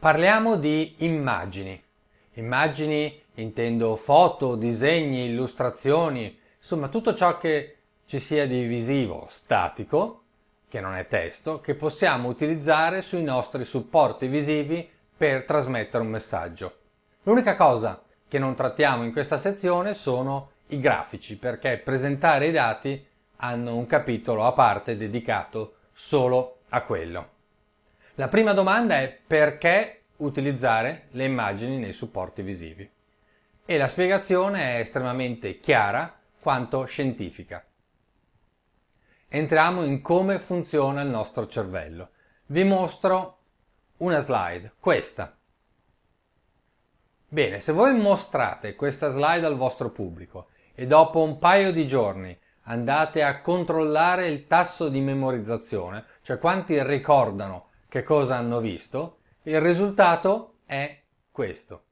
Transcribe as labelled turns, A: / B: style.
A: Parliamo di immagini. Immagini intendo foto, disegni, illustrazioni, insomma tutto ciò che ci sia di visivo, statico, che non è testo, che possiamo utilizzare sui nostri supporti visivi per trasmettere un messaggio. L'unica cosa che non trattiamo in questa sezione sono i grafici, perché presentare i dati hanno un capitolo a parte dedicato solo a quello. La prima domanda è perché utilizzare le immagini nei supporti visivi? E la spiegazione è estremamente chiara quanto scientifica. Entriamo in come funziona il nostro cervello. Vi mostro una slide, questa. Bene, se voi mostrate questa slide al vostro pubblico e dopo un paio di giorni andate a controllare il tasso di memorizzazione, cioè quanti ricordano che cosa hanno visto, il risultato è questo.